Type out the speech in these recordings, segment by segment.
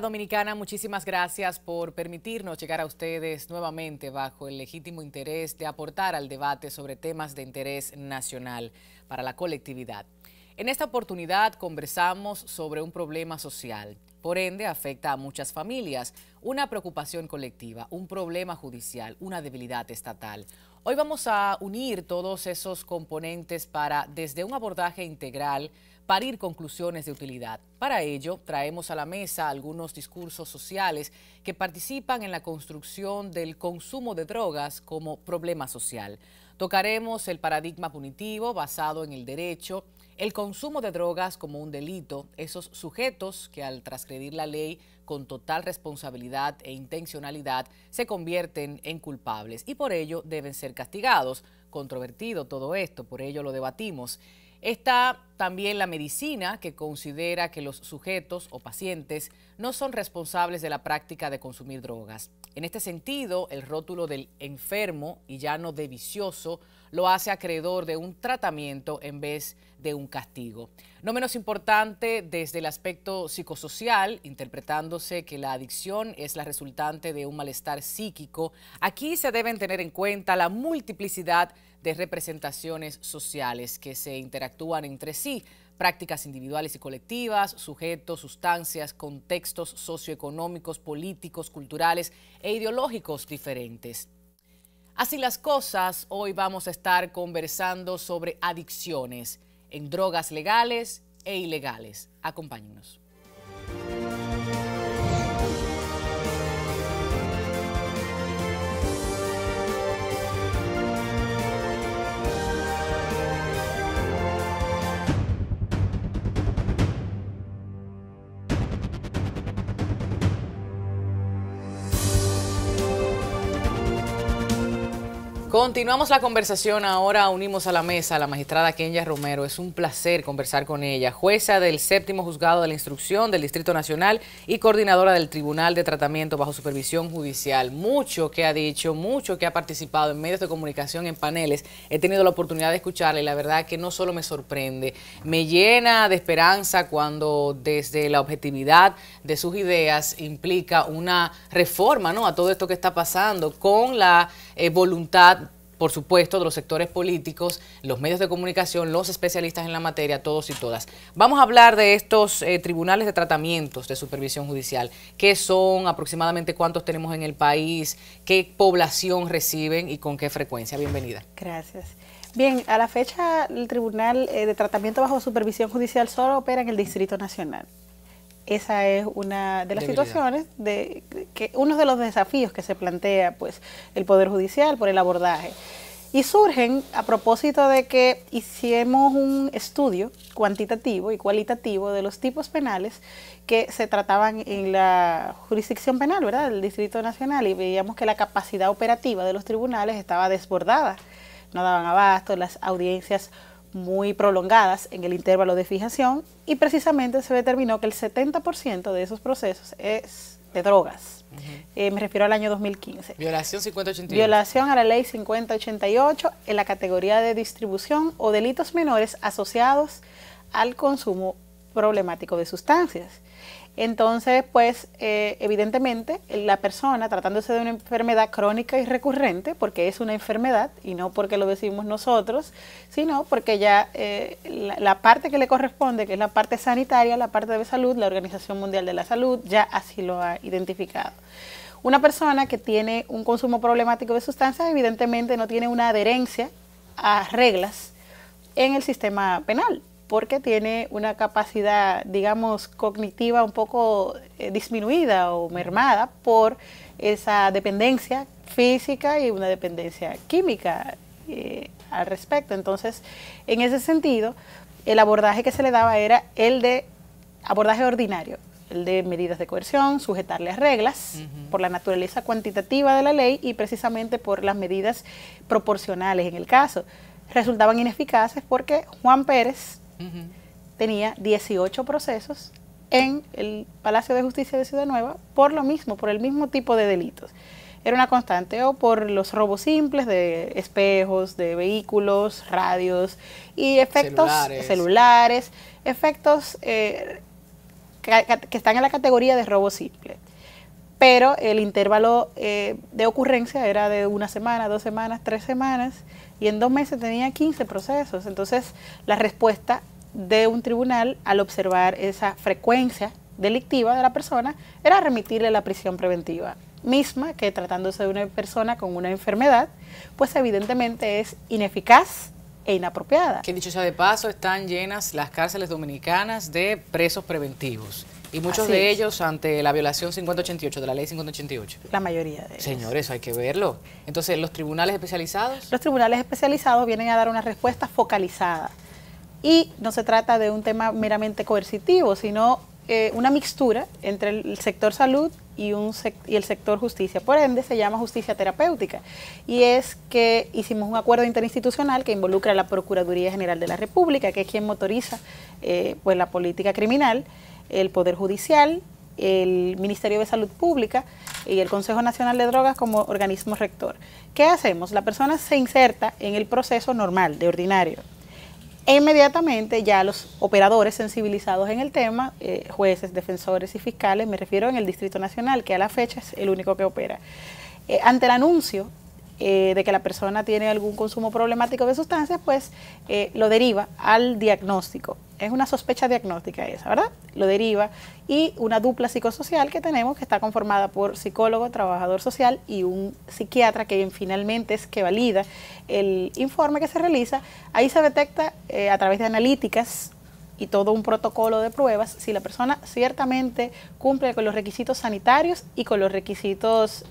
Dominicana, muchísimas gracias por permitirnos llegar a ustedes nuevamente bajo el legítimo interés de aportar al debate sobre temas de interés nacional para la colectividad. En esta oportunidad conversamos sobre un problema social, por ende afecta a muchas familias, una preocupación colectiva, un problema judicial, una debilidad estatal. Hoy vamos a unir todos esos componentes para, desde un abordaje integral, parir conclusiones de utilidad. Para ello, traemos a la mesa algunos discursos sociales que participan en la construcción del consumo de drogas como problema social. Tocaremos el paradigma punitivo basado en el derecho, el consumo de drogas como un delito, esos sujetos que al transgredir la ley con total responsabilidad e intencionalidad se convierten en culpables y por ello deben ser castigados. Controvertido todo esto, por ello lo debatimos. Esta también la medicina, que considera que los sujetos o pacientes no son responsables de la práctica de consumir drogas. En este sentido, el rótulo del enfermo y ya no de vicioso lo hace acreedor de un tratamiento en vez de un castigo. No menos importante desde el aspecto psicosocial, interpretándose que la adicción es la resultante de un malestar psíquico, aquí se deben tener en cuenta la multiplicidad de representaciones sociales que se interactúan entre sí prácticas individuales y colectivas, sujetos, sustancias, contextos socioeconómicos, políticos, culturales e ideológicos diferentes. Así las cosas, hoy vamos a estar conversando sobre adicciones en drogas legales e ilegales. Acompáñenos. Continuamos la conversación, ahora unimos a la mesa a la magistrada Kenya Romero. Es un placer conversar con ella, jueza del séptimo juzgado de la instrucción del Distrito Nacional y coordinadora del Tribunal de Tratamiento bajo Supervisión Judicial. Mucho que ha dicho, mucho que ha participado en medios de comunicación, en paneles. He tenido la oportunidad de escucharla y la verdad que no solo me sorprende, me llena de esperanza cuando desde la objetividad de sus ideas implica una reforma ¿no? a todo esto que está pasando con la eh, voluntad por supuesto, de los sectores políticos, los medios de comunicación, los especialistas en la materia, todos y todas. Vamos a hablar de estos eh, tribunales de tratamientos de supervisión judicial. ¿Qué son? ¿Aproximadamente cuántos tenemos en el país? ¿Qué población reciben y con qué frecuencia? Bienvenida. Gracias. Bien, a la fecha el Tribunal eh, de Tratamiento bajo Supervisión Judicial solo opera en el Distrito Nacional esa es una de las situaciones, de, que uno de los desafíos que se plantea pues, el Poder Judicial por el abordaje. Y surgen a propósito de que hicimos un estudio cuantitativo y cualitativo de los tipos penales que se trataban en la jurisdicción penal, ¿verdad?, del Distrito Nacional y veíamos que la capacidad operativa de los tribunales estaba desbordada. No daban abasto, las audiencias muy prolongadas en el intervalo de fijación y precisamente se determinó que el 70% de esos procesos es de drogas. Eh, me refiero al año 2015. Violación 5088. Violación a la ley 5088 en la categoría de distribución o delitos menores asociados al consumo problemático de sustancias. Entonces, pues eh, evidentemente la persona tratándose de una enfermedad crónica y recurrente, porque es una enfermedad y no porque lo decimos nosotros, sino porque ya eh, la, parte que le corresponde, que es la parte sanitaria, la parte de salud, la Organización Mundial de la Salud ya así lo ha identificado. Una persona que tiene un consumo problemático de sustancias evidentemente no tiene una adherencia a reglas en el sistema penal porque tiene una capacidad, digamos, cognitiva un poco eh, disminuida o mermada por esa dependencia física y una dependencia química eh, al respecto. Entonces, en ese sentido, el abordaje que se le daba era el de abordaje ordinario, el de medidas de coerción, sujetarle a reglas por la naturaleza cuantitativa de la ley y precisamente por las medidas proporcionales en el caso. Resultaban ineficaces porque Juan Pérez tenía 18 procesos en el Palacio de Justicia de Ciudad Nueva por lo mismo, por el mismo tipo de delitos. Era una constante, o por los robos simples de espejos, de vehículos, radios y efectos celulares, efectos eh, que están en la categoría de robo simple. Pero el intervalo eh, de ocurrencia era de una semana, dos semanas, tres semanas y en dos meses tenía 15 procesos. Entonces, la respuesta de un tribunal al observar esa frecuencia delictiva de la persona era remitirle a la prisión preventiva misma que tratándose de una persona con una enfermedad, pues evidentemente es ineficaz e inapropiada. Que dicho sea de paso, están llenas las cárceles dominicanas de presos preventivos. Y muchos de ellos ante la violación 5088 de la ley 588 La mayoría de ellos. Señores, hay que verlo. Entonces, ¿los tribunales especializados? Los tribunales especializados vienen a dar una respuesta focalizada. Y no se trata de un tema meramente coercitivo, sino eh, una mixtura entre el sector salud y, un y el sector justicia. Por ende, se llama justicia terapéutica. Y es que hicimos un acuerdo interinstitucional que involucra a la Procuraduría General de la República, que es quien motoriza eh, pues, la política criminal el Poder Judicial, el Ministerio de Salud Pública y el Consejo Nacional de Drogas como organismo rector. ¿Qué hacemos? La persona se inserta en el proceso normal, de ordinario. inmediatamente ya los operadores sensibilizados en el tema, eh, jueces, defensores y fiscales, me refiero en el Distrito Nacional, que a la fecha es el único que opera. Eh, ante el anuncio eh, de que la persona tiene algún consumo problemático de sustancias, pues eh, lo deriva al diagnóstico. Es una sospecha diagnóstica esa, ¿verdad? Lo deriva y una dupla psicosocial que tenemos que está conformada por psicólogo, trabajador social y un psiquiatra que finalmente es que valida el informe que se realiza. Ahí se detecta eh, a través de analíticas y todo un protocolo de pruebas si la persona ciertamente cumple con los requisitos sanitarios y con los requisitos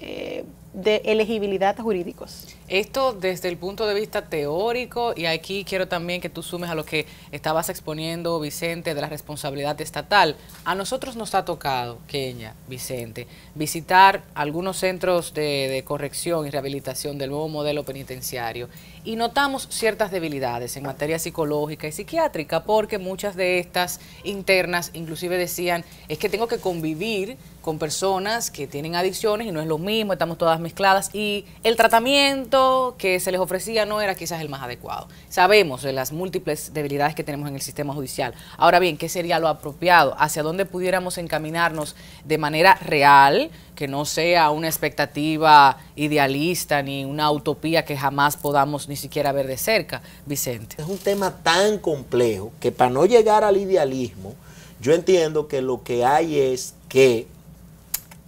de elegibilidad jurídicos. Esto desde el punto de vista teórico y aquí quiero también que tú sumes a lo que estabas exponiendo, Vicente, de la responsabilidad estatal. A nosotros nos ha tocado, Kenia, Vicente, visitar algunos centros de, de corrección y rehabilitación del nuevo modelo penitenciario y notamos ciertas debilidades en materia psicológica y psiquiátrica porque muchas de estas internas inclusive decían es que tengo que convivir con personas que tienen adicciones y no es lo mismo, estamos todas mezcladas y el tratamiento que se les ofrecía no era quizás el más adecuado. Sabemos de las múltiples debilidades que tenemos en el sistema judicial. Ahora bien, ¿qué sería lo apropiado? ¿Hacia dónde pudiéramos encaminarnos de manera real, que no sea una expectativa idealista ni una utopía que jamás podamos ni siquiera ver de cerca, Vicente? Es un tema tan complejo que para no llegar al idealismo, yo entiendo que lo que hay es que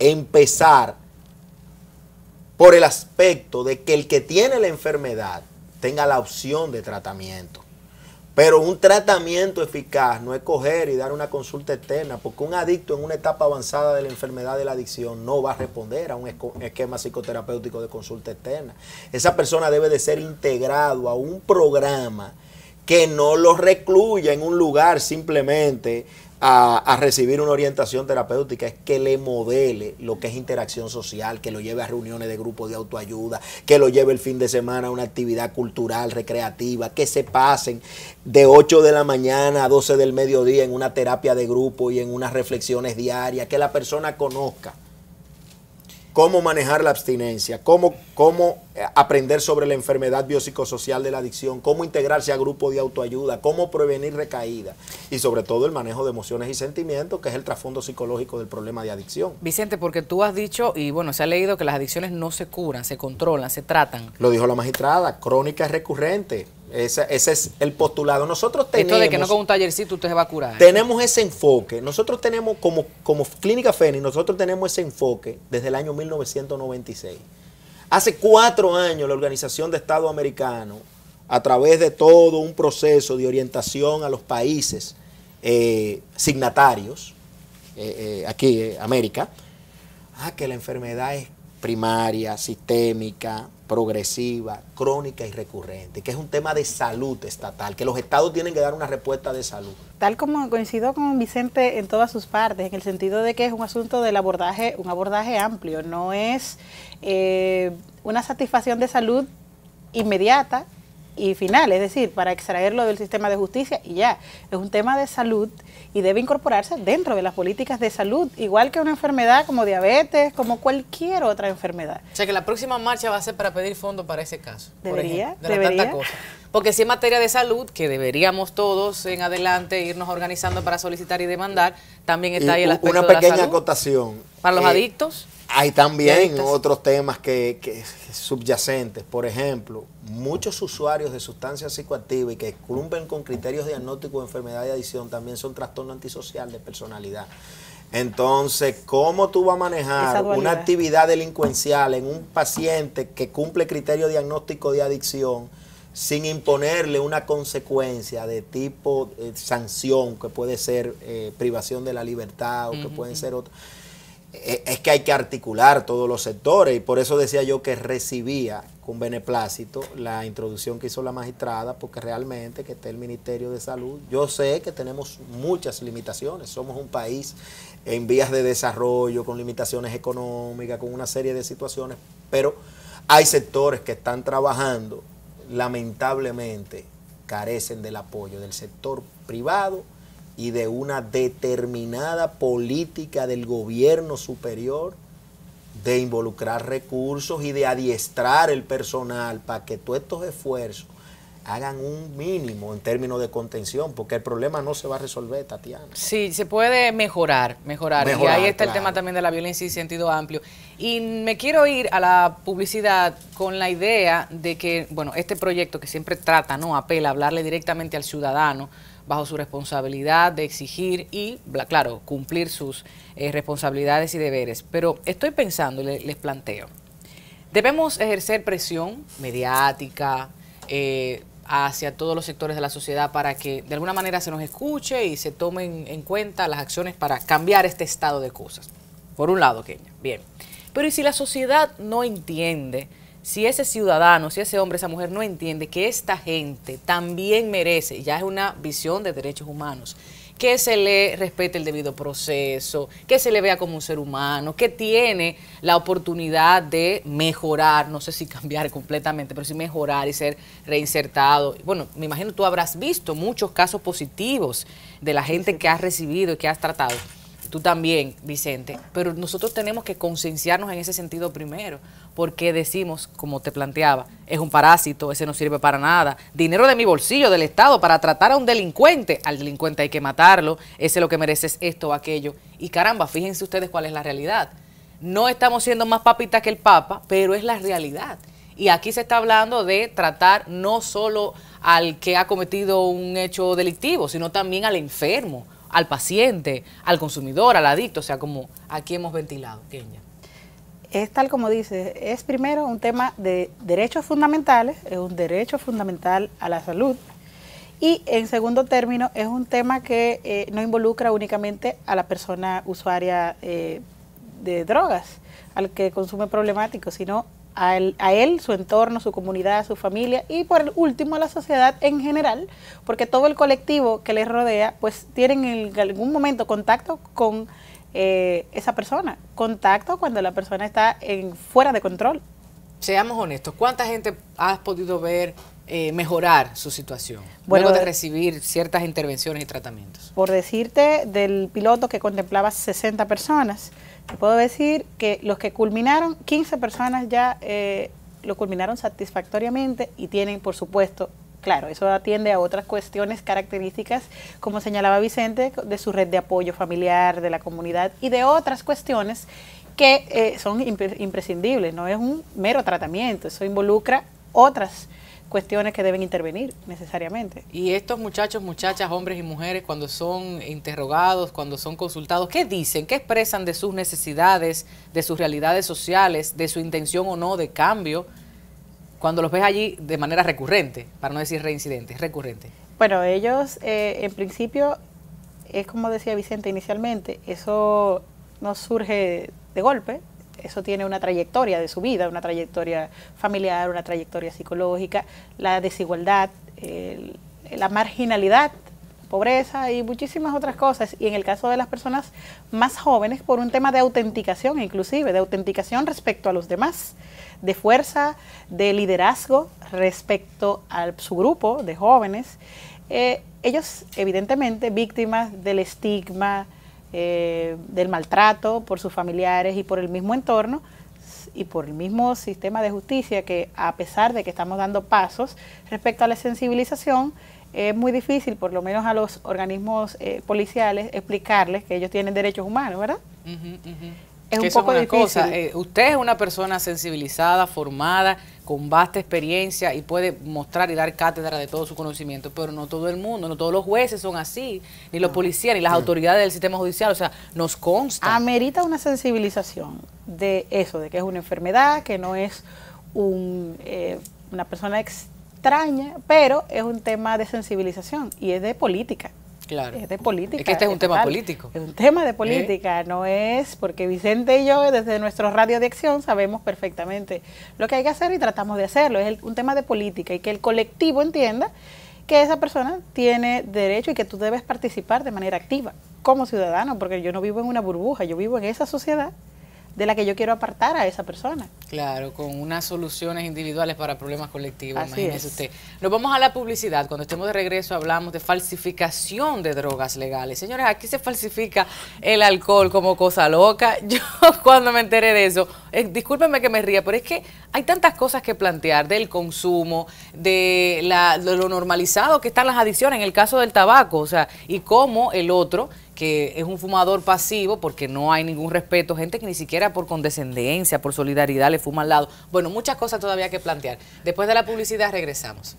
empezar por el aspecto de que el que tiene la enfermedad tenga la opción de tratamiento. Pero un tratamiento eficaz no es coger y dar una consulta externa, porque un adicto en una etapa avanzada de la enfermedad de la adicción no va a responder a un esquema psicoterapéutico de consulta externa. Esa persona debe de ser integrado a un programa que no lo recluya en un lugar simplemente a, recibir una orientación terapéutica es que le modele lo que es interacción social, que lo lleve a reuniones de grupo de autoayuda, que lo lleve el fin de semana a una actividad cultural, recreativa, que se pasen de 8 de la mañana a 12 del mediodía en una terapia de grupo y en unas reflexiones diarias, que la persona conozca cómo manejar la abstinencia, cómo, cómo eh, aprender sobre la enfermedad biopsicosocial de la adicción, cómo integrarse a grupos de autoayuda, cómo prevenir recaídas y sobre todo el manejo de emociones y sentimientos, que es el trasfondo psicológico del problema de adicción. Vicente, porque tú has dicho y bueno, se ha leído que las adicciones no se curan, se controlan, se tratan. Lo dijo la magistrada, crónica es recurrente. Ese, es el postulado. Nosotros tenemos... Esto de que no con un tallercito usted se va a curar. Tenemos ese enfoque. Nosotros tenemos, como, como Clínica Fénix, nosotros tenemos ese enfoque desde el año 1996. Hace cuatro años la Organización de Estado Americano, a través de todo un proceso de orientación a los países eh, signatarios, eh, eh, aquí América, ah, que la enfermedad es primaria, sistémica, progresiva, crónica y recurrente, que es un tema de salud estatal, que los estados tienen que dar una respuesta de salud. Tal como coincido con Vicente en todas sus partes, en el sentido de que es un asunto del abordaje, un abordaje amplio, no es eh, una satisfacción de salud inmediata y final, es decir, para extraerlo del sistema de justicia y ya, es un tema de salud y debe incorporarse dentro de las políticas de salud, igual que una enfermedad como diabetes, como cualquier otra enfermedad. O sea que la próxima marcha va a ser para pedir fondos para ese caso. Debería, por Porque si en materia de salud, que deberíamos todos en adelante irnos organizando para solicitar y demandar, también está ahí el aspecto Una pequeña de acotación. Para los eh, adictos. Hay también otros temas que, subyacentes. Por ejemplo, muchos usuarios de sustancias psicoactivas y que cumplen con criterios diagnósticos de enfermedad de adicción también son trastorno antisocial de personalidad. Entonces, ¿cómo tú vas a manejar una actividad delincuencial en un paciente que cumple criterio diagnóstico de adicción sin imponerle una consecuencia de tipo eh, sanción, que puede ser eh, privación de la libertad o que pueden ser otras? Eh, es que hay que articular todos los sectores y por eso decía yo que recibía con beneplácito la introducción que hizo la magistrada, porque realmente que esté el Ministerio de Salud. Yo sé que tenemos muchas limitaciones, somos un país en vías de desarrollo, con limitaciones económicas, con una serie de situaciones, pero hay sectores que están trabajando, lamentablemente carecen del apoyo del sector privado y de una determinada política del gobierno superior de involucrar recursos y de adiestrar el personal para que todos estos esfuerzos hagan un mínimo en términos de contención, porque el problema no se va a resolver, Tatiana. Sí, se puede mejorar, mejorar. y ahí está el tema también de la violencia y sentido amplio. Y me quiero ir a la publicidad con la idea de que, bueno, este proyecto que siempre trata, ¿no? Apela a hablarle directamente al ciudadano, bajo su responsabilidad de exigir y, claro, cumplir sus eh, responsabilidades y deberes. Pero estoy pensando, les planteo, debemos ejercer presión mediática eh, hacia todos los sectores de la sociedad para que de alguna manera se nos escuche y se tomen en cuenta las acciones para cambiar este estado de cosas. Por un lado, Kenia. Bien. Pero ¿y si la sociedad no entiende? si ese ciudadano, si ese hombre, esa mujer no entiende que esta gente también merece, ya es una visión de derechos humanos, que se le respete el debido proceso, que se le vea como un ser humano, que tiene la oportunidad de mejorar, no sé si cambiar completamente, pero sí mejorar y ser reinsertado. Bueno, me imagino tú habrás visto muchos casos positivos de la gente que has recibido y que has tratado tú también, Vicente, pero nosotros tenemos que concienciarnos en ese sentido primero, porque decimos, como te planteaba, es un parásito, ese no sirve para nada. Dinero de mi bolsillo, del Estado, para tratar a un delincuente. Al delincuente hay que matarlo, ese lo que merece es esto o aquello. Y caramba, fíjense ustedes cuál es la realidad. No estamos siendo más papitas que el Papa, pero es la realidad. Y aquí se está hablando de tratar no solo al que ha cometido un hecho delictivo, sino también al enfermo, al paciente, al consumidor, al adicto, o sea, como aquí hemos ventilado, es tal como dice, es primero un tema de derechos fundamentales, es un derecho fundamental a la salud. Y en segundo término, es un tema que eh, no involucra únicamente a la persona usuaria eh, de drogas, al que consume problemático, sino a él, a él, su entorno, su comunidad, su familia y por último a la sociedad en general, porque todo el colectivo que les rodea, pues tienen en algún momento contacto con eh, esa persona. Contacto cuando la persona está en, fuera de control. Seamos honestos, ¿cuánta gente has podido ver eh, mejorar su situación luego de eh, recibir ciertas intervenciones y tratamientos? Por decirte, del piloto que contemplaba 60 personas, te puedo decir que los que culminaron, 15 personas ya lo culminaron satisfactoriamente y tienen, por supuesto, Claro, eso atiende a otras cuestiones características, como señalaba Vicente, de su red de apoyo familiar, de la comunidad y de otras cuestiones que eh, son imprescindibles, no es un mero tratamiento, eso involucra otras cuestiones que deben intervenir necesariamente. Y estos muchachos, muchachas, hombres y mujeres, cuando son interrogados, cuando son consultados, ¿qué dicen? ¿Qué expresan de sus necesidades, de sus realidades sociales, de su intención o no de cambio? cuando los ves allí de manera recurrente, para no decir reincidente, recurrente? Bueno, ellos eh, en principio, es como decía Vicente inicialmente, eso no surge de golpe, eso tiene una trayectoria de su vida, una trayectoria familiar, una trayectoria psicológica, la desigualdad, la marginalidad pobreza y muchísimas otras cosas. Y en el caso de las personas más jóvenes, por un tema de autenticación, inclusive, de autenticación respecto a los demás de fuerza, de liderazgo respecto a su grupo de jóvenes, eh, ellos evidentemente víctimas del estigma, eh, del maltrato por sus familiares y por el mismo entorno y por el mismo sistema de justicia que a pesar de que estamos dando pasos respecto a la sensibilización, es muy difícil, por lo menos a los organismos eh, policiales, explicarles que ellos tienen derechos humanos, ¿verdad? es un poco de una Cosa. Eh, usted es una persona sensibilizada, formada, con vasta experiencia y puede mostrar y dar cátedra de todo su conocimiento, pero no todo el mundo, no todos los jueces son así, ni los policías, ni las mm. autoridades del sistema judicial, o sea, nos consta. Amerita una sensibilización de eso, de que es una enfermedad, que no es eh, una persona extraña, pero es un tema de sensibilización y es de política. Es de política. Es que este es un tema político. Es un tema de política, ¿Eh? no es porque Vicente y yo desde nuestro radio de acción sabemos perfectamente lo que hay que hacer y tratamos de hacerlo. Es un tema de política y que el colectivo entienda que esa persona tiene derecho y que tú debes participar de manera activa como ciudadano, porque yo no vivo en una burbuja, yo vivo en esa sociedad de la que yo quiero apartar a esa persona. Claro, con unas soluciones individuales para problemas colectivos, imagínese usted. Nos vamos a la publicidad. Cuando estemos de regreso hablamos de falsificación de drogas legales. Señores, aquí se falsifica el alcohol como cosa loca. Yo cuando me enteré de eso, discúlpeme eh, discúlpenme que me ría, pero es que hay tantas cosas que plantear del consumo, de, de lo normalizado que están las adicciones en el caso del tabaco, o sea, y cómo el otro que es un fumador pasivo porque no hay ningún respeto, gente que ni siquiera por condescendencia, por solidaridad le fuma al lado. Bueno, muchas cosas todavía que plantear. Después de la publicidad regresamos.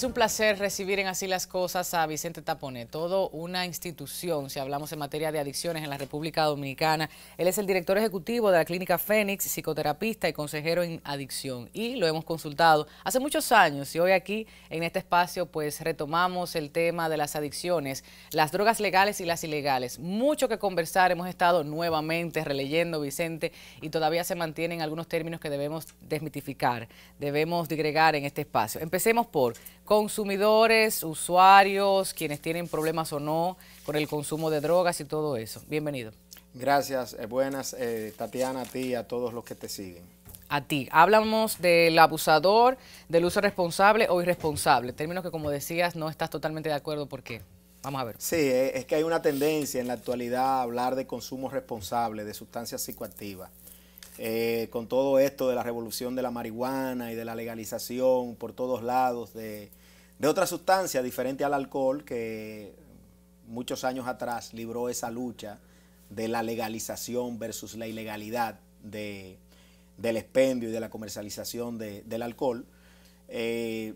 Es un placer recibir en Así las Cosas a Vicente Tapone, toda una institución, si hablamos en materia de adicciones en la República Dominicana. Él es el director ejecutivo de la Clínica Fénix, psicoterapista y consejero en adicción. Y lo hemos consultado hace muchos años y hoy aquí en este espacio pues retomamos el tema de las adicciones, las drogas legales y las ilegales. Mucho que conversar, hemos estado nuevamente releyendo Vicente y todavía se mantienen algunos términos que debemos desmitificar, debemos digregar en este espacio. Empecemos por consumidores, usuarios, quienes tienen problemas o no con el consumo de drogas y todo eso. Bienvenido. Gracias, eh, buenas eh, Tatiana, a ti y a todos los que te siguen. A ti. Hablamos del abusador, del uso responsable o irresponsable, términos que como decías no estás totalmente de acuerdo, porque, Vamos a ver. Sí, eh, es que hay una tendencia en la actualidad a hablar de consumo responsable de sustancias psicoactivas. con todo esto de la revolución de la marihuana y de la legalización por todos lados de de otra sustancia diferente al alcohol que muchos años atrás libró esa lucha de la legalización versus la ilegalidad de, del expendio y de la comercialización del alcohol. Eh,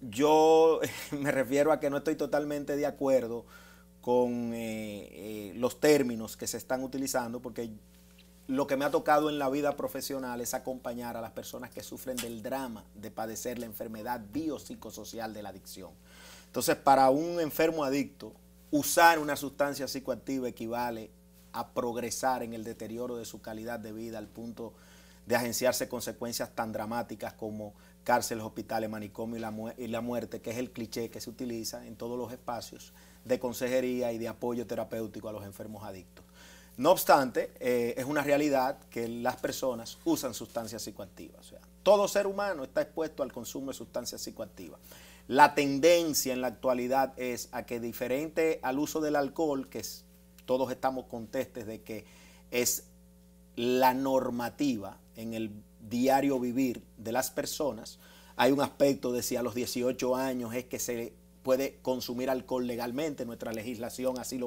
yo me refiero a que no estoy totalmente de acuerdo con eh, eh, los términos que se están utilizando porque lo que me ha tocado en la vida profesional es acompañar a las personas que sufren del drama de padecer la enfermedad biopsicosocial de la adicción. Entonces, para un enfermo adicto, usar una sustancia psicoactiva equivale a progresar en el deterioro de su calidad de vida al punto de agenciarse consecuencias tan dramáticas como cárceles, hospitales, manicomio y la muerte, que es el cliché que se utiliza en todos los espacios de consejería y de apoyo terapéutico a los enfermos adictos. No obstante, eh, es una realidad que las personas usan sustancias psicoactivas. todo ser humano está expuesto al consumo de sustancias psicoactivas. La tendencia en la actualidad es a que diferente al uso del alcohol, que es, todos estamos contestes de que es la normativa en el diario vivir de las personas, hay un aspecto de si a los 18 años es que se puede consumir alcohol legalmente, nuestra legislación así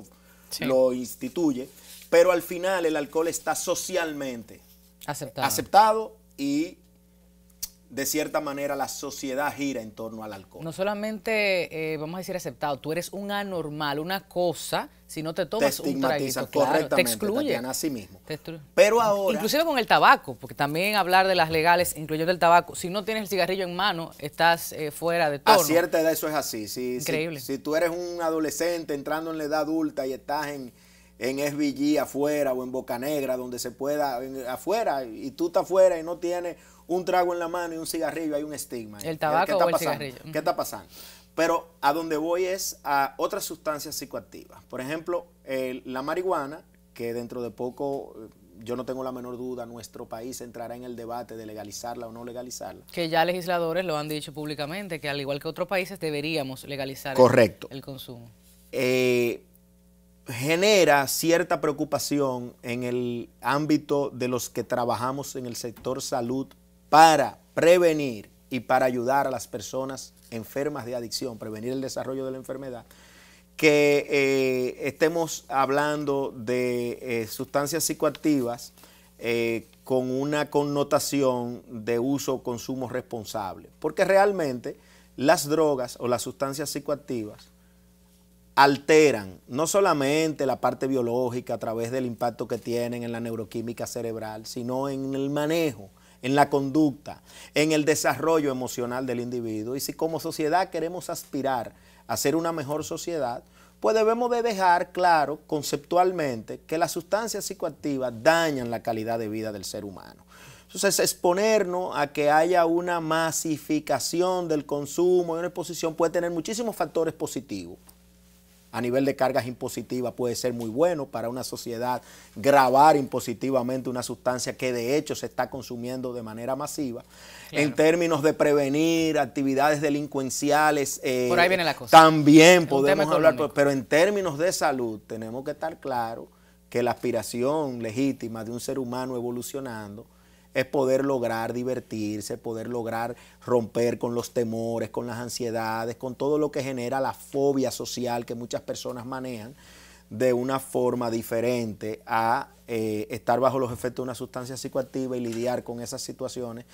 lo instituye, pero al final el alcohol está socialmente aceptado, y de cierta manera la sociedad gira en torno al alcohol. No solamente, eh, vamos a decir, aceptado, tú eres un anormal, una cosa, si no te tomas un traguito, te excluye. a sí mismo. Pero ahora... Inclusive con el tabaco, porque también hablar de las legales, incluyendo el tabaco, si no tienes el cigarrillo en mano, estás eh, fuera de todo. A cierta edad eso es así. sí. Increíble. si tú eres un adolescente entrando en la edad adulta y estás en en SBG afuera o en Boca Negra, donde se pueda, afuera, y tú estás afuera y no tienes un trago en la mano y un cigarrillo, hay un estigma. El tabaco está pasando? ¿Qué está pasando? Pero a donde voy es a otras sustancias psicoactivas. Por ejemplo, la marihuana, que dentro de poco, eh, yo no tengo la menor duda, nuestro país entrará en el debate de legalizarla o no legalizarla. Que ya legisladores lo han dicho públicamente, que al igual que otros países deberíamos legalizar El, consumo. Eh, genera cierta preocupación en el ámbito de los que trabajamos en el sector salud para prevenir y para ayudar a las personas enfermas de adicción, prevenir el desarrollo de la enfermedad, que eh, estemos hablando de eh, sustancias psicoactivas eh, con una connotación de uso o consumo responsable, porque realmente las drogas o las sustancias psicoactivas alteran no solamente la parte biológica a través del impacto que tienen en la neuroquímica cerebral, sino en el manejo, en la conducta, en el desarrollo emocional del individuo. Y si como sociedad queremos aspirar a ser una mejor sociedad, pues debemos de dejar claro conceptualmente que las sustancias psicoactivas dañan la calidad de vida del ser humano. Entonces, exponernos a que haya una masificación del consumo y una exposición puede tener muchísimos factores positivos a nivel de cargas impositivas puede ser muy bueno para una sociedad grabar impositivamente una sustancia que de hecho se está consumiendo de manera masiva. En términos de prevenir actividades delincuenciales, eh, por ahí También podemos hablar, pero en términos de salud tenemos que estar claros que la aspiración legítima de un ser humano evolucionando es poder lograr divertirse, poder lograr romper con los temores, con las ansiedades, con todo lo que genera la fobia social que muchas personas manejan de una forma diferente a eh, estar bajo los efectos de una sustancia psicoactiva y lidiar con esas situaciones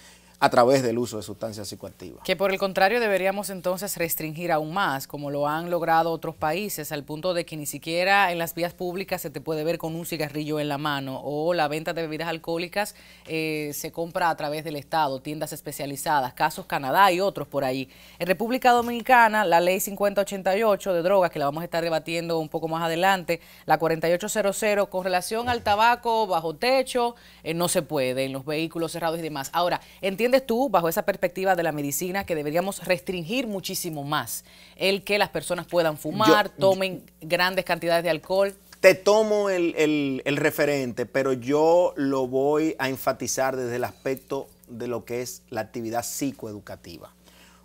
a través del uso de sustancias psicoactivas. Que por el contrario deberíamos entonces restringir aún más, como lo han logrado otros países, al punto de que ni siquiera en las vías públicas se te puede ver con un cigarrillo en la mano o la venta de bebidas alcohólicas eh, se compra a través del Estado, tiendas especializadas, casos Canadá y otros por ahí. En República Dominicana, la ley 5088 de drogas, que la vamos a estar debatiendo un poco más adelante, la 4800 con relación al tabaco bajo techo, eh, no se puede, en los vehículos cerrados y demás. Ahora, entiendo tú, bajo esa perspectiva de la medicina, que deberíamos restringir muchísimo más el que las personas puedan fumar, tomen grandes cantidades de alcohol? Te tomo el referente, pero yo lo voy a enfatizar desde el aspecto de lo que es la actividad psicoeducativa.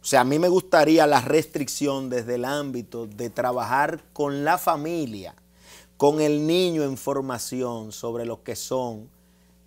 O sea, a mí me gustaría la restricción desde el ámbito de trabajar con la familia, con el niño en formación sobre lo que son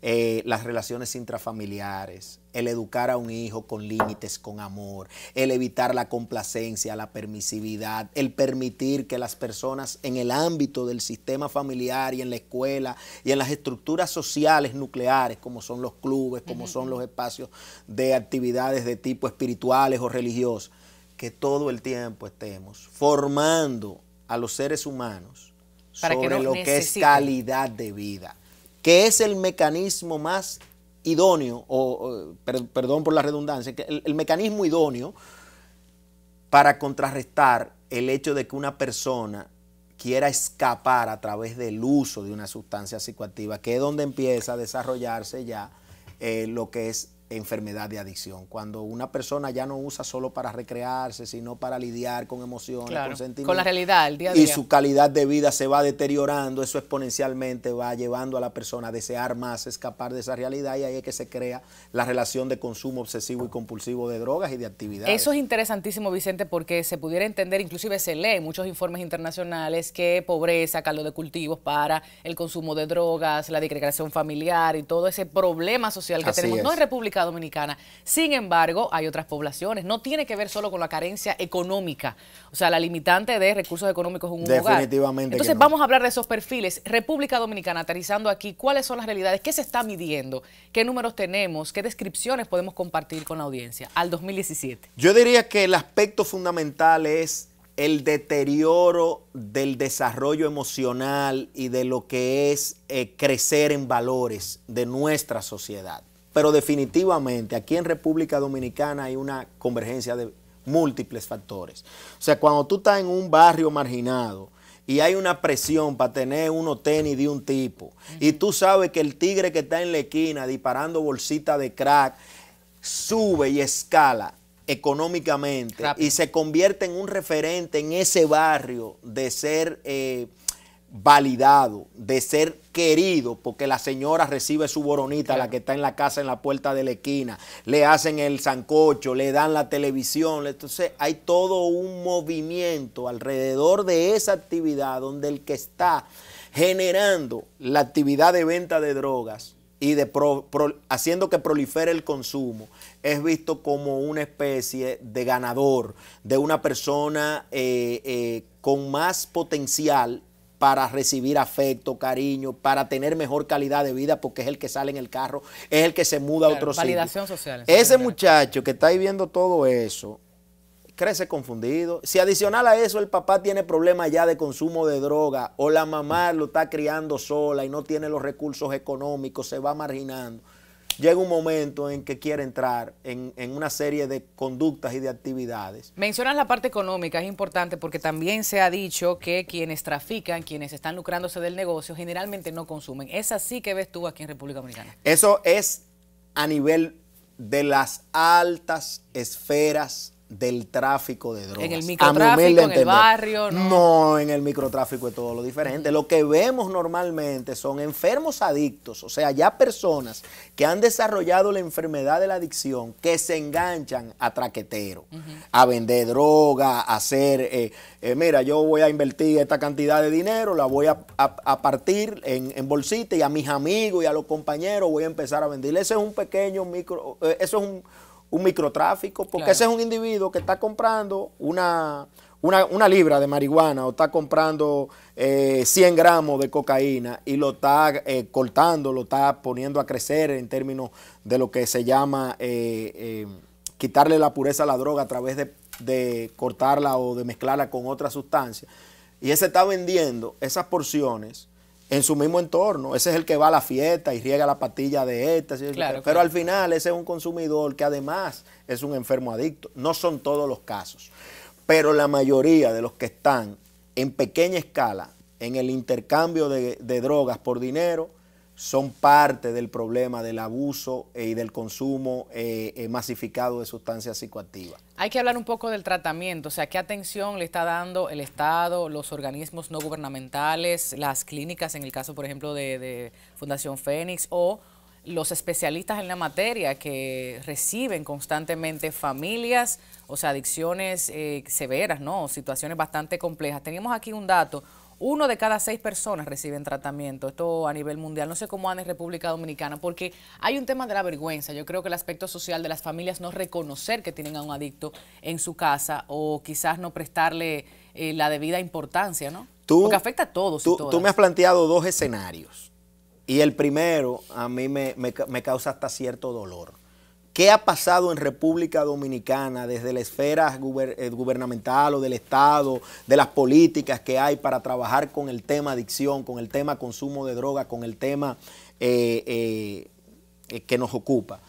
eh, las relaciones intrafamiliares, el educar a un hijo con límites, con amor, el evitar la complacencia, la permisividad, el permitir que las personas en el ámbito del sistema familiar y en la escuela y en las estructuras sociales nucleares, como son los clubes, como son los espacios de actividades de tipo espirituales o religiosos, que todo el tiempo estemos formando a los seres humanos sobre lo que es calidad de vida que es el mecanismo más idóneo, o, perdón por la redundancia, el, mecanismo idóneo para contrarrestar el hecho de que una persona quiera escapar a través del uso de una sustancia psicoactiva, que es donde empieza a desarrollarse ya eh, lo que es enfermedad de adicción. Cuando una persona ya no usa solo para recrearse, sino para lidiar con emociones, con sentimientos. Con la realidad, el día a día. Y su calidad de vida se va deteriorando, eso exponencialmente va llevando a la persona a desear más, escapar de esa realidad y ahí es que se crea la relación de consumo obsesivo y compulsivo de drogas y de actividades. Eso es interesantísimo, Vicente, porque se pudiera entender, inclusive se lee en muchos informes internacionales que pobreza, caldo de cultivos para el consumo de drogas, la disgregación familiar y todo ese problema social que tenemos, no es República Dominicana. Sin embargo, hay otras poblaciones. No tiene que ver solo con la carencia económica, o sea, la limitante de recursos económicos en un Definitivamente Entonces, vamos a hablar de esos perfiles. República Dominicana, aterrizando aquí, ¿cuáles son las realidades? ¿Qué se está midiendo? ¿Qué números tenemos? ¿Qué descripciones podemos compartir con la audiencia al 2017? Yo diría que el aspecto fundamental es el deterioro del desarrollo emocional y de lo que es eh, crecer en valores de nuestra sociedad. Pero definitivamente aquí en República Dominicana hay una convergencia de múltiples factores. O sea, cuando tú estás en un barrio marginado, y hay una presión para tener uno tenis de un tipo. Y tú sabes que el tigre que está en la esquina disparando bolsita de crack sube y escala económicamente y se convierte en un referente en ese barrio de ser eh, validado, de ser querido, porque la señora recibe su boronita, la que está en la casa, en la puerta de la esquina, le hacen el zancocho, le dan la televisión, entonces hay todo un movimiento alrededor de esa actividad donde el que está generando la actividad de venta de drogas y de haciendo que prolifere el consumo, es visto como una especie de ganador, de una persona eh, eh, con más potencial para recibir afecto, cariño, para tener mejor calidad de vida, porque es el que sale en el carro, es el que se muda a otro validación Social, Ese muchacho que está ahí viendo todo eso, crece confundido. Si adicional a eso el papá tiene problemas ya de consumo de droga o la mamá lo está criando sola y no tiene los recursos económicos, se va marginando llega un momento en que quiere entrar en, una serie de conductas y de actividades. Mencionas la parte económica, es importante porque también se ha dicho que quienes trafican, quienes están lucrándose del negocio, generalmente no consumen. ¿Es así que ves tú aquí en República Dominicana? Eso es a nivel de las altas esferas del tráfico de drogas. En el microtráfico, en el barrio. ¿no? en el microtráfico es todo lo diferente. Lo que vemos normalmente son enfermos adictos, o sea, ya personas que han desarrollado la enfermedad de la adicción, que se enganchan a traquetero, a vender droga, a hacer, eh, eh, mira, yo voy a invertir esta cantidad de dinero, la voy a, a, partir en, en, bolsita y a mis amigos y a los compañeros voy a empezar a vender. Ese es un pequeño micro, eh, eso es un un microtráfico, porque ese es un individuo que está comprando una, una, una libra de marihuana o está comprando 100 eh, gramos de cocaína y lo está eh, cortando, lo está poniendo a crecer en términos de lo que se llama eh, quitarle la pureza a la droga a través de, de cortarla o de mezclarla con otra sustancia. Y ese está vendiendo esas porciones en su mismo entorno. Ese es el que va a la fiesta y riega la patilla de esta. Pero al final ese es un consumidor que además es un enfermo adicto. No son todos los casos, pero la mayoría de los que están en pequeña escala en el intercambio de drogas por dinero son parte del problema del abuso eh, y del consumo eh, eh, masificado de sustancias psicoactivas. Hay que hablar un poco del tratamiento, o sea, qué atención le está dando el Estado, los organismos no gubernamentales, las clínicas, en el caso, por ejemplo, de, Fundación Fénix, o los especialistas en la materia que reciben constantemente familias, o sea, adicciones severas, ¿no? Situaciones bastante complejas. Tenemos aquí un dato, uno de cada seis personas reciben tratamiento, esto a nivel mundial. No sé cómo anda en República Dominicana, porque hay un tema de la vergüenza. Yo creo que el aspecto social de las familias no reconocer que tienen a un adicto en su casa o quizás no prestarle eh, la debida importancia, ¿no? porque afecta a todos. Tú, y todas. tú me has planteado dos escenarios. Y el primero a mí me, me causa hasta cierto dolor. ¿Qué ha pasado en República Dominicana desde la esfera eh, gubernamental o del Estado, de las políticas que hay para trabajar con el tema adicción, con el tema consumo de droga, con el tema eh, eh, que nos ocupa?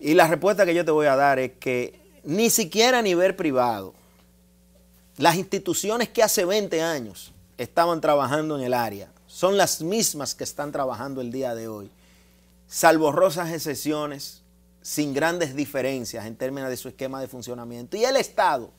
Y la respuesta que yo te voy a dar es que ni siquiera a nivel privado, las instituciones que hace 20 años estaban trabajando en el área son las mismas que están trabajando el día de hoy, salvo rosas excepciones sin grandes diferencias en términos de su esquema de funcionamiento. Y el Estado,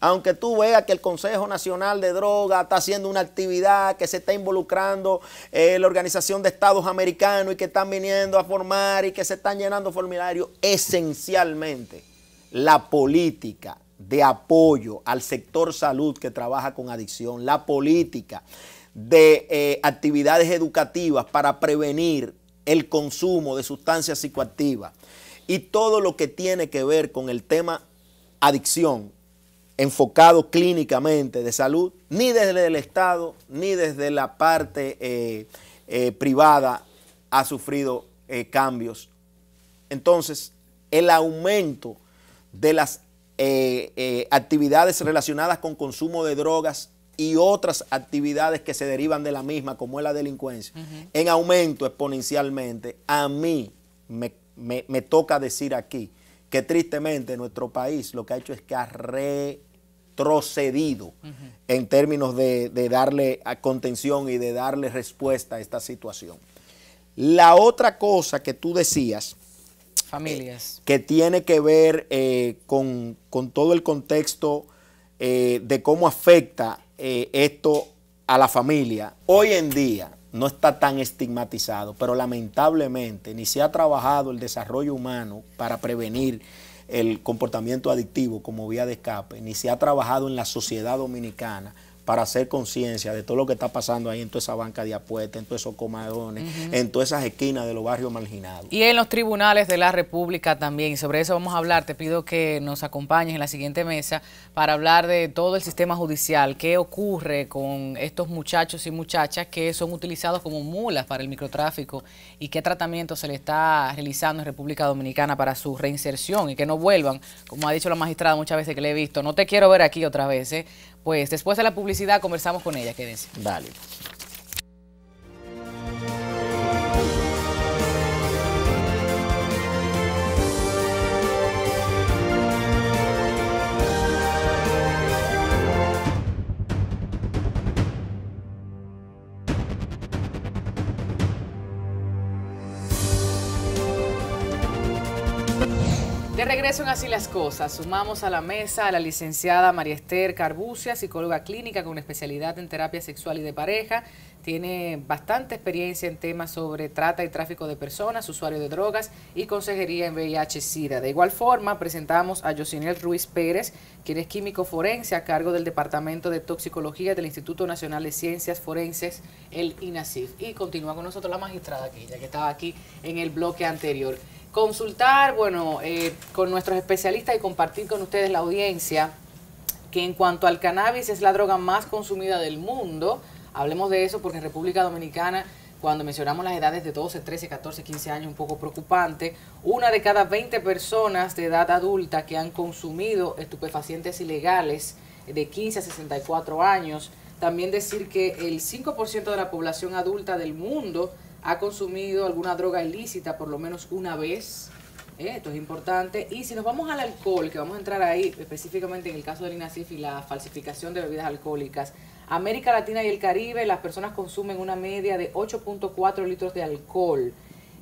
aunque tú veas que el Consejo Nacional de Drogas está haciendo una actividad, que se está involucrando eh, la Organización de Estados Americanos y que están viniendo a formar y que se están llenando formularios, esencialmente la política de apoyo al sector salud que trabaja con adicción, la política de eh, actividades educativas para prevenir el consumo de sustancias psicoactivas y todo lo que tiene que ver con el tema adicción enfocado clínicamente de salud, ni desde el Estado, ni desde la parte eh, eh, privada ha sufrido eh, cambios. Entonces, el aumento de las actividades relacionadas con consumo de drogas y otras actividades que se derivan de la misma, como es la delincuencia, en aumento exponencialmente, a mí me me, toca decir aquí que tristemente nuestro país lo que ha hecho es que ha retrocedido en términos de, darle contención y de darle respuesta a esta situación. La otra cosa que tú decías, familias, eh, que tiene que ver eh, con, todo el contexto eh, de cómo afecta esto a la familia. Hoy en día, no está tan estigmatizado, pero lamentablemente ni se ha trabajado el desarrollo humano para prevenir el comportamiento adictivo como vía de escape, ni se ha trabajado en la sociedad dominicana para hacer conciencia de todo lo que está pasando ahí en toda esa banca de apuestas, en todos esos comadones, en todas esas esquinas de los barrios marginados. Y en los tribunales de la República también, sobre eso vamos a hablar, te pido que nos acompañes en la siguiente mesa para hablar de todo el sistema judicial, qué ocurre con estos muchachos y muchachas que son utilizados como mulas para el microtráfico y qué tratamiento se le está realizando en República Dominicana para su reinserción y que no vuelvan, como ha dicho la magistrada muchas veces que le he visto, no te quiero ver aquí otra vez, ¿eh? Pues después de la publicidad conversamos con ella, quédense. Vale. Son Así las Cosas, sumamos a la mesa a la licenciada María Esther Carbucia, psicóloga clínica con especialidad en terapia sexual y de pareja. Tiene bastante experiencia en temas sobre trata y tráfico de personas, usuario de drogas y consejería en VIH-Sida. De igual forma, presentamos a Josinel Ruiz Pérez, quien es químico forense a cargo del Departamento de Toxicología del Instituto Nacional de Ciencias Forenses, el INACIF. Y continúa con nosotros la magistrada, que ya que estaba aquí en el bloque anterior consultar, bueno, eh, con nuestros especialistas y compartir con ustedes la audiencia que en cuanto al cannabis es la droga más consumida del mundo. Hablemos de eso porque en República Dominicana, cuando mencionamos las edades de 12, 13, 14, 15 años, un poco preocupante, una de cada 20 personas de edad adulta que han consumido estupefacientes ilegales de 15 a 64 años. También decir que el 5% de la población adulta del mundo ha consumido alguna droga ilícita por lo menos una vez. ¿eh? Esto es importante. Y si nos vamos al alcohol, que vamos a entrar ahí específicamente en el caso del INACIF y la falsificación de bebidas alcohólicas, América Latina y el Caribe, las personas consumen una media de 8.4 litros de alcohol.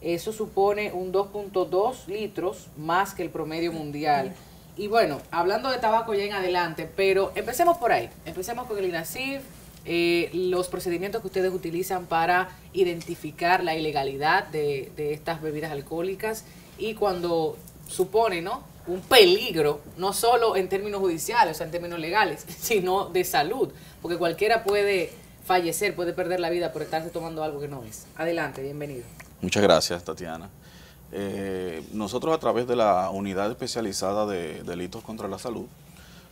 Eso supone un 2.2 litros más que el promedio mundial. Y bueno, hablando de tabaco ya en adelante, pero empecemos por ahí. Empecemos con el INACIF. Eh, los procedimientos que ustedes utilizan para identificar la ilegalidad de, estas bebidas alcohólicas y cuando supone, ¿no? un peligro, no solo en términos judiciales, o sea, en términos legales, sino de salud, porque cualquiera puede fallecer, puede perder la vida por estarse tomando algo que no es. Adelante, bienvenido. Muchas gracias, Tatiana. Eh, nosotros a través de la unidad especializada de delitos contra la salud,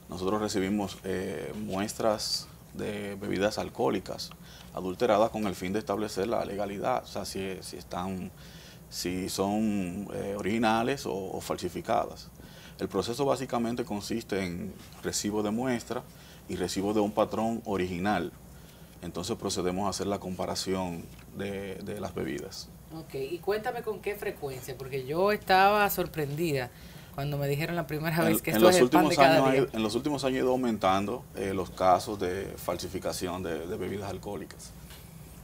nosotros recibimos eh, muestras de bebidas alcohólicas adulteradas con el fin de establecer la legalidad, o sea, si, están, si son eh, originales o, falsificadas. El proceso básicamente consiste en recibo de muestra y recibo de un patrón original. Entonces procedemos a hacer la comparación de, de las bebidas. Ok, y cuéntame con qué frecuencia, porque yo estaba sorprendida cuando me dijeron la primera vez que en, esto los en los últimos años ha ido aumentando eh, los casos de falsificación de, bebidas alcohólicas.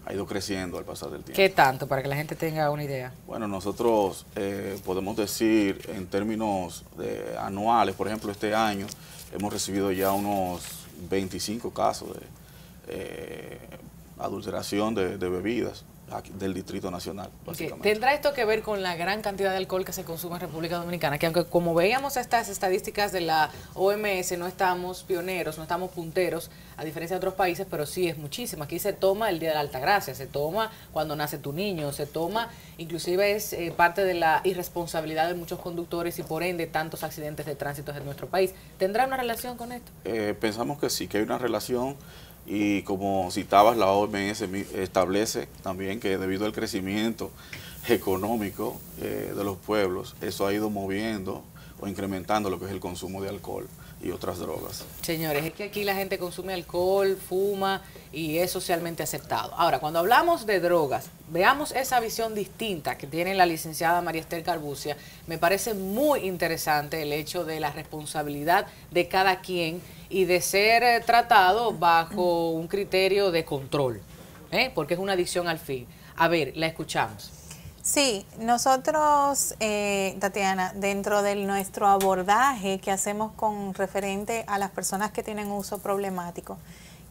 Ha ido creciendo al pasar del tiempo. ¿Qué tanto? Para que la gente tenga una idea. Bueno, nosotros eh, podemos decir en términos de anuales, por ejemplo, este año hemos recibido ya unos 25 casos de eh, adulteración de bebidas del Distrito Nacional. ¿Tendrá esto que ver con la gran cantidad de alcohol que se consume en República Dominicana? Que aunque como veíamos estas estadísticas de la OMS, no estamos pioneros, no estamos punteros, a diferencia de otros países, pero sí es muchísimo. Aquí se toma el Día de la Alta Gracia, se toma cuando nace tu niño, se toma, inclusive es eh, parte de la irresponsabilidad de muchos conductores y por ende tantos accidentes de tránsito en nuestro país. ¿Tendrá una relación con esto? Eh, pensamos que sí, que hay una relación y como citabas, la OMS establece también que debido al crecimiento económico eh, de los pueblos, eso ha ido moviendo o incrementando lo que es el consumo de alcohol y otras drogas. Señores, es que aquí la gente consume alcohol, fuma y es socialmente aceptado. Ahora, cuando hablamos de drogas, veamos esa visión distinta que tiene la licenciada María Esther Carbucia. Me parece muy interesante el hecho de la responsabilidad de cada quien y de ser eh, tratado bajo un criterio de control, ¿eh? porque es una adicción al fin. A ver, la escuchamos. Sí, nosotros, eh, Tatiana, dentro de nuestro abordaje que hacemos con referente a las personas que tienen uso problemático,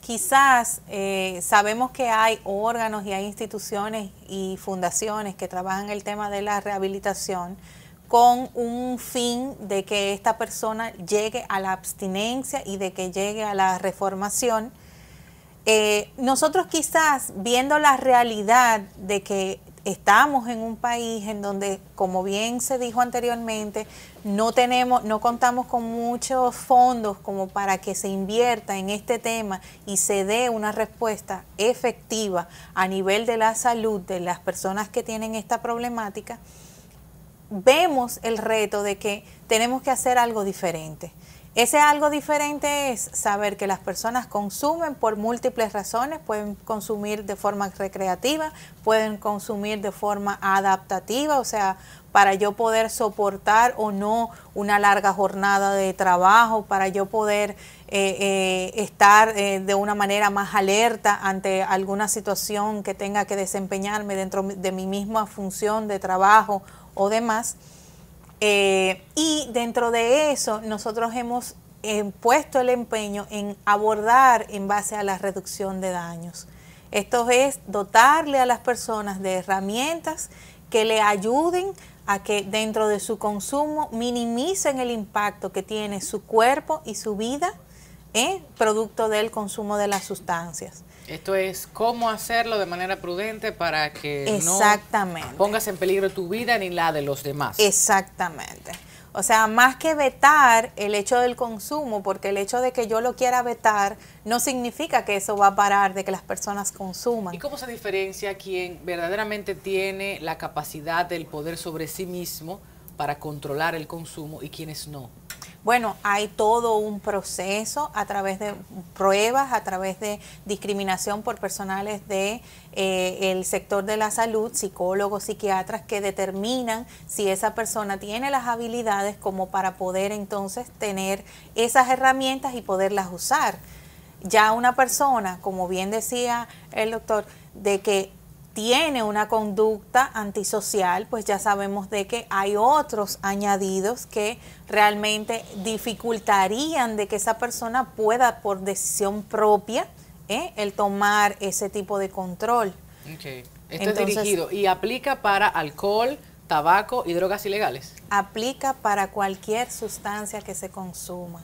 quizás eh, sabemos que hay órganos y hay instituciones y fundaciones que trabajan el tema de la rehabilitación con un fin de que esta persona llegue a la abstinencia y de que llegue a la reformación. Eh, nosotros quizás viendo la realidad de que estamos en un país en donde, como bien se dijo anteriormente, no tenemos, no contamos con muchos fondos como para que se invierta en este tema y se dé una respuesta efectiva a nivel de la salud de las personas que tienen esta problemática, vemos el reto de que tenemos que hacer algo diferente. Ese algo diferente es saber que las personas consumen por múltiples razones, pueden consumir de forma recreativa, pueden consumir de forma adaptativa, o sea, para yo poder soportar o no una larga jornada de trabajo, para yo poder eh, eh, estar eh, de una manera más alerta ante alguna situación que tenga que desempeñarme dentro de mi misma función de trabajo o demás. Eh, y dentro de eso, nosotros hemos eh, puesto el empeño en abordar en base a la reducción de daños. Esto es dotarle a las personas de herramientas que le ayuden a que dentro de su consumo minimicen el impacto que tiene su cuerpo y su vida en eh, producto del consumo de las sustancias. Esto es cómo hacerlo de manera prudente para que no pongas en peligro tu vida ni la de los demás. Exactamente. O sea, más que vetar el hecho del consumo, porque el hecho de que yo lo quiera vetar no significa que eso va a parar de que las personas consuman. ¿Y cómo se diferencia quien verdaderamente tiene la capacidad del poder sobre sí mismo para controlar el consumo y quienes no? Bueno, hay todo un proceso a través de pruebas, a través de discriminación por personales de eh, el sector de la salud, psicólogos, psiquiatras, que determinan si esa persona tiene las habilidades como para poder entonces tener esas herramientas y poderlas usar. Ya una persona, como bien decía el doctor, de que tiene una conducta antisocial, pues ya sabemos de que hay otros añadidos que realmente dificultarían de que esa persona pueda por decisión propia ¿eh? el tomar ese tipo de control. Okay. Esto dirigido y aplica para alcohol, tabaco y drogas ilegales. Aplica para cualquier sustancia que se consuma.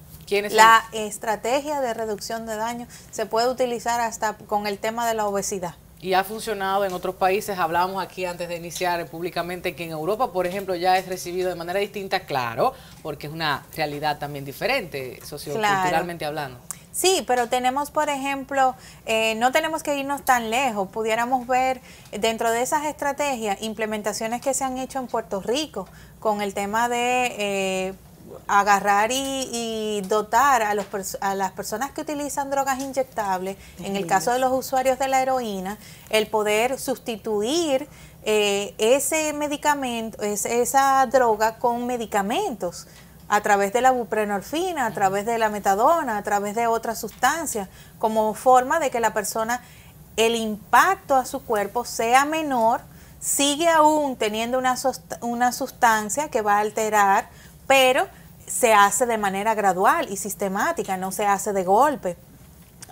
la estrategia de reducción de daño se puede utilizar hasta con el tema de la obesidad y ha funcionado en otros países. Hablábamos aquí antes de iniciar públicamente que en Europa, por ejemplo, ya es recibido de manera distinta, claro, porque es una realidad también diferente, socioculturalmente hablando. Sí, pero tenemos, por ejemplo, eh, no tenemos que irnos tan lejos. Pudiéramos ver dentro de esas estrategias implementaciones que se han hecho en Puerto Rico con el tema de... Eh, agarrar y, dotar a, a las personas que utilizan drogas inyectables, en el caso de los usuarios de la heroína, el poder sustituir eh, ese medicamento, esa droga con medicamentos a través de la buprenorfina, a través de la metadona, a través de otras sustancias, como forma de que la persona, el impacto a su cuerpo sea menor, sigue aún teniendo una, una sustancia que va a alterar, pero se hace de manera gradual y sistemática, no se hace de golpe.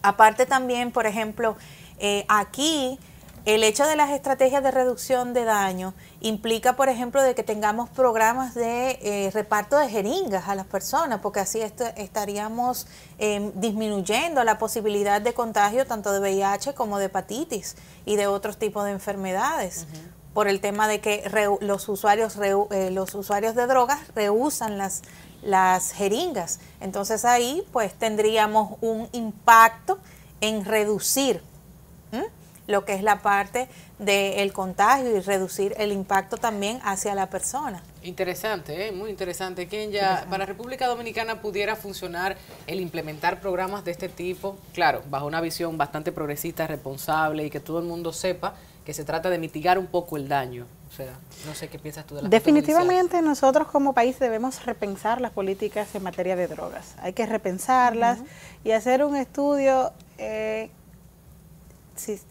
Aparte también, por ejemplo, eh, aquí el hecho de las estrategias de reducción de daño implica, por ejemplo, de que tengamos programas de eh, reparto de jeringas a las personas, porque así estaríamos em, disminuyendo la posibilidad de contagio tanto de VIH como de hepatitis y de otros tipos de enfermedades. por el tema de que los usuarios, eh, los usuarios de drogas rehusan las, las jeringas. Entonces ahí pues tendríamos un impacto en reducir lo que es la parte del contagio y reducir el impacto también hacia la persona. Interesante, ¿eh? muy interesante. ¿Quién ya para República Dominicana pudiera funcionar el implementar programas de este tipo? Claro, bajo una visión bastante progresista, responsable y que todo el mundo sepa que se trata de mitigar un poco el daño. O sea, no sé qué piensas tú de Definitivamente nosotros como país debemos repensar las políticas en materia de drogas. Hay que repensarlas y hacer un estudio eh,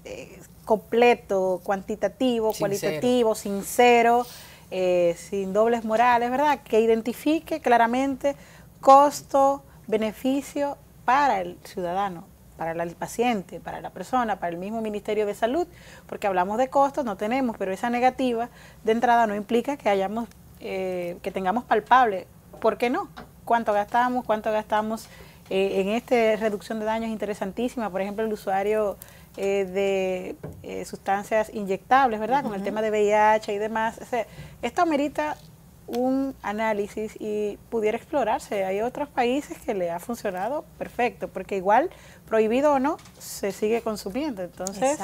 eh, completo, cuantitativo, cualitativo, sincero, eh, sin dobles morales, ¿verdad? Que identifique claramente costo, beneficio para el ciudadano para el paciente, para la persona, para el mismo Ministerio de Salud, porque hablamos de costos, no tenemos, pero esa negativa de entrada no implica que hayamos, eh, que tengamos palpable. ¿Por qué no? ¿Cuánto gastamos? ¿Cuánto gastamos eh, en esta reducción de daños interesantísima? Por ejemplo, el usuario eh, de sustancias inyectables, ¿verdad? Con el tema de VIH y demás. esto merita un análisis y pudiera explorarse. Hay otros países que le ha funcionado perfecto, porque igual prohibido o no, se sigue consumiendo. Entonces,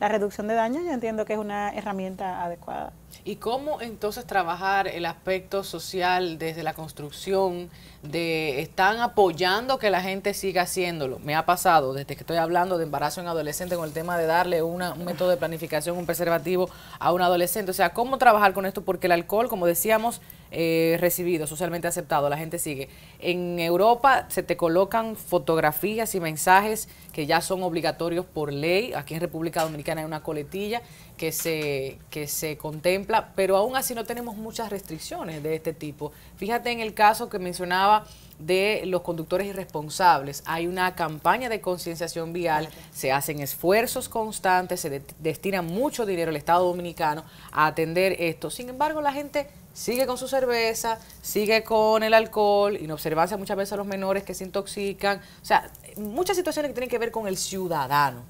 la reducción de daño yo entiendo que es una herramienta adecuada. ¿Y cómo entonces trabajar el aspecto social desde la construcción de están apoyando que la gente siga haciéndolo? Me ha pasado desde que estoy hablando de embarazo en adolescente con el tema de darle un método de planificación, un preservativo a un adolescente. O sea, ¿cómo trabajar con esto? Porque el alcohol, como decíamos, eh, recibido, socialmente aceptado, la gente sigue. En Europa se te colocan fotografías y mensajes que ya son obligatorios por ley. Aquí en República Dominicana hay una coletilla que se, que se contempla, pero aún así no tenemos muchas restricciones de este tipo. Fíjate en el caso que mencionaba de los conductores irresponsables. Hay una campaña de concienciación vial, se hacen esfuerzos constantes, se destina mucho dinero al Estado Dominicano a atender esto. Sin embargo, la gente sigue con su cerveza, sigue con el alcohol, inobservancia muchas veces a los menores que se intoxican, o sea, muchas situaciones que tienen que ver con el ciudadano.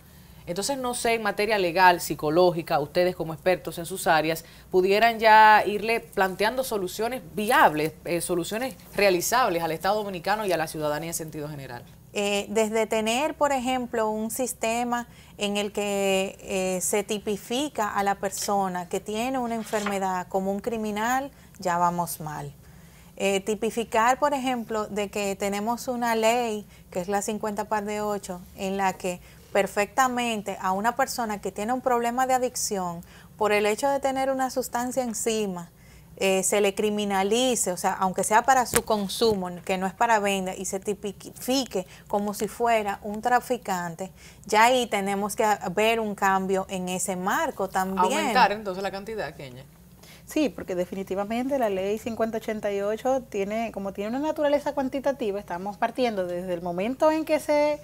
Entonces no sé en materia legal, psicológica, ustedes como expertos en sus áreas pudieran ya irle planteando soluciones viables, eh, soluciones realizables al Estado Dominicano y a la ciudadanía en sentido general. Eh, desde tener, por ejemplo, un sistema en el que eh, se tipifica a la persona que tiene una enfermedad como un criminal, ya vamos mal. Eh, tipificar, por ejemplo, de que tenemos una ley, que es la 50 par de 8, en la que perfectamente a una persona que tiene un problema de adicción, por el hecho de tener una sustancia encima, eh, se le criminalice, o sea, aunque sea para su consumo, que no es para venda, y se tipifique como si fuera un traficante, ya ahí tenemos que ver un cambio en ese marco también. Aumentar entonces la cantidad, Kenia. Sí, porque definitivamente la ley 5088 tiene, como tiene una naturaleza cuantitativa, estamos partiendo desde el momento en que se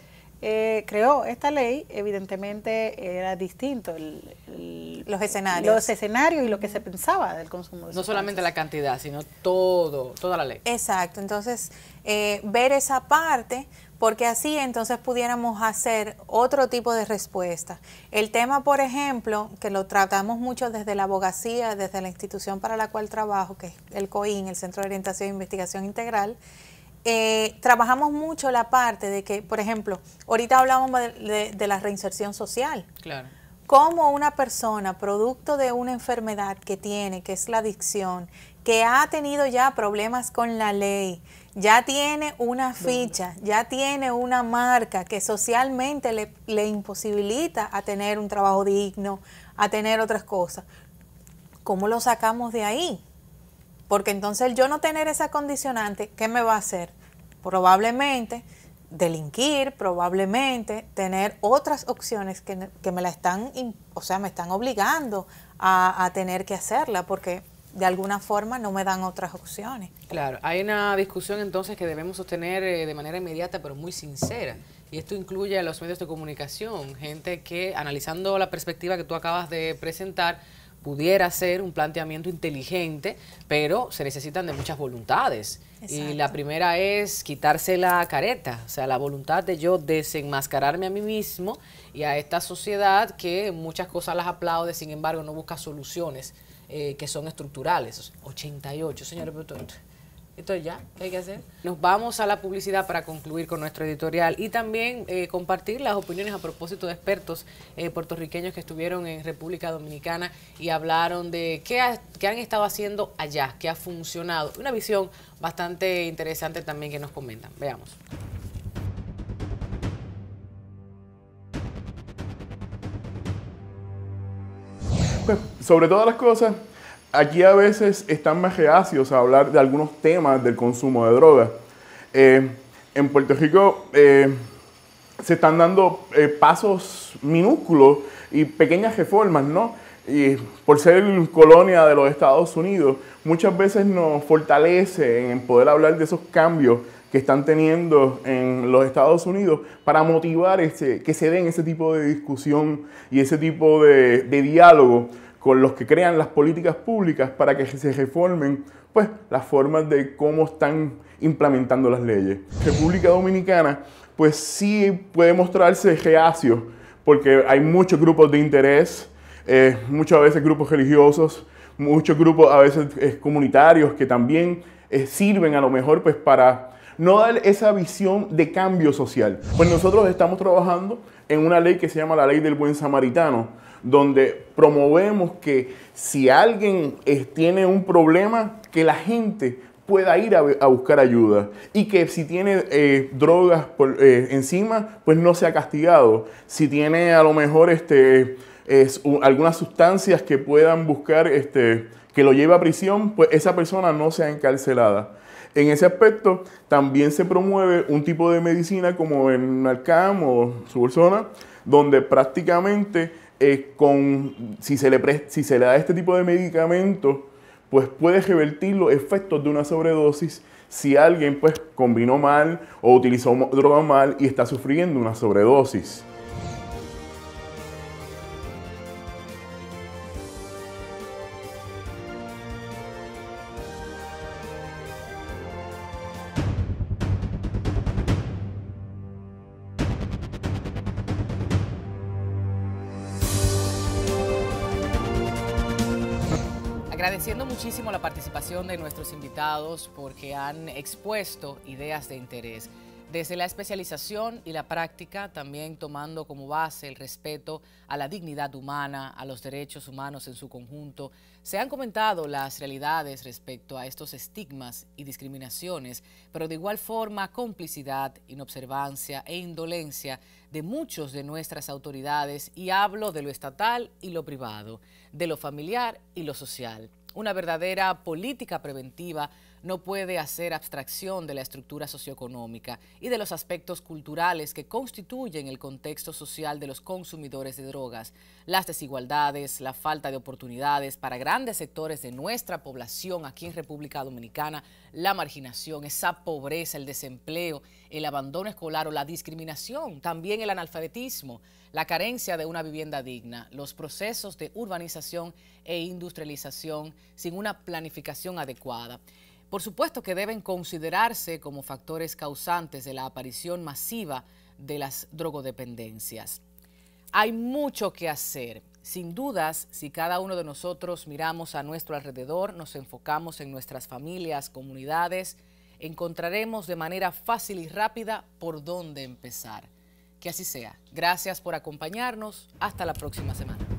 eh, creó esta ley, evidentemente era distinto los escenarios. Los escenarios y lo que se pensaba del consumo. no solamente la cantidad, sino todo, toda la ley. Exacto, entonces eh, ver esa parte, porque así entonces pudiéramos hacer otro tipo de respuesta. El tema, por ejemplo, que lo tratamos mucho desde la abogacía, desde la institución para la cual trabajo, que es el COIN, el Centro de Orientación e Investigación Integral, eh, trabajamos mucho la parte de que, por ejemplo, ahorita hablábamos de, la reinserción social. Claro. una persona, producto de una enfermedad que tiene, que es la adicción, que ha tenido ya problemas con la ley, ya tiene una ficha, ya tiene una marca que socialmente le, le imposibilita a tener un trabajo digno, a tener otras cosas. ¿Cómo lo sacamos de ahí? Porque entonces yo no tener esa condicionante, ¿qué me va a hacer? Probablemente delinquir, probablemente tener otras opciones que, me la están, o sea, me están obligando a, tener que hacerla, porque de alguna forma no me dan otras opciones. Claro, hay una discusión entonces que debemos sostener eh, de manera inmediata, pero muy sincera. Y esto incluye a los medios de comunicación, gente que analizando la perspectiva que tú acabas de presentar, pudiera ser un planteamiento inteligente, pero se necesitan de muchas voluntades. Y la primera es quitarse la careta, o sea, la voluntad de yo desenmascararme a mí mismo y a esta sociedad que muchas cosas las aplaude, sin embargo no busca soluciones eh, que son estructurales. 88, señores, esto ya, ¿qué hay que hacer? Nos vamos a la publicidad para concluir con nuestro editorial y también eh, compartir las opiniones a propósito de expertos eh, puertorriqueños que estuvieron en República Dominicana y hablaron de qué, han estado haciendo allá, qué ha funcionado. Una visión bastante interesante también que nos comentan. Veamos. Pues, sobre todas las cosas, aquí a veces están más reacios a hablar de algunos temas del consumo de drogas. Eh, en Puerto Rico eh, se están dando eh, pasos minúsculos y pequeñas reformas, ¿no? Y por ser colonia de los Estados Unidos, muchas veces nos fortalece en poder hablar de esos cambios que están teniendo en los Estados Unidos para motivar que se den ese tipo de discusión y ese tipo de, de diálogo con los que crean las políticas públicas para que se reformen pues, las formas de cómo están implementando las leyes. República Dominicana pues sí puede mostrarse geacio, porque hay muchos grupos de interés, eh, muchas veces grupos religiosos, muchos grupos a veces eh, comunitarios que también eh, sirven a lo mejor pues para no dar esa visión de cambio social. Pues nosotros estamos trabajando en una ley que se llama la ley del buen samaritano, donde promovemos que si alguien tiene un problema, que la gente pueda ir a, buscar ayuda y que si tiene eh, drogas eh, encima, pues no sea castigado. Si tiene a lo mejor este, algunas sustancias que puedan buscar este, que lo lleve a prisión, pues esa persona no sea encarcelada. En ese aspecto también se promueve un tipo de medicina como el Narcam o Subursona, donde prácticamente con, si, se le da este tipo de medicamento, pues puede revertir los efectos de una sobredosis si alguien pues, combinó mal o utilizó droga mal y está sufriendo una sobredosis. de nuestros invitados porque han expuesto ideas de interés. Desde la especialización y la práctica, también tomando como base el respeto a la dignidad humana, a los derechos humanos en su conjunto, se han comentado las realidades respecto a estos estigmas y discriminaciones, pero de igual forma complicidad, inobservancia e indolencia de muchos de nuestras autoridades y hablo de lo estatal y lo privado, de lo familiar y lo social una verdadera política preventiva no puede hacer abstracción de la estructura socioeconómica y de los aspectos culturales que constituyen el contexto social de los consumidores de drogas, las desigualdades, la falta de oportunidades para grandes sectores de nuestra población aquí en República Dominicana, la marginación, esa pobreza, el desempleo, el abandono escolar o la discriminación, también el analfabetismo, la carencia de una vivienda digna, los procesos de urbanización e industrialización sin una planificación adecuada. Por supuesto que deben considerarse como factores causantes de la aparición masiva de las drogodependencias. Hay mucho que hacer. Sin dudas, si cada uno de nosotros miramos a nuestro alrededor, nos enfocamos en nuestras familias, comunidades, encontraremos de manera fácil y rápida por dónde empezar. Que así sea. Gracias por acompañarnos. Hasta la próxima semana.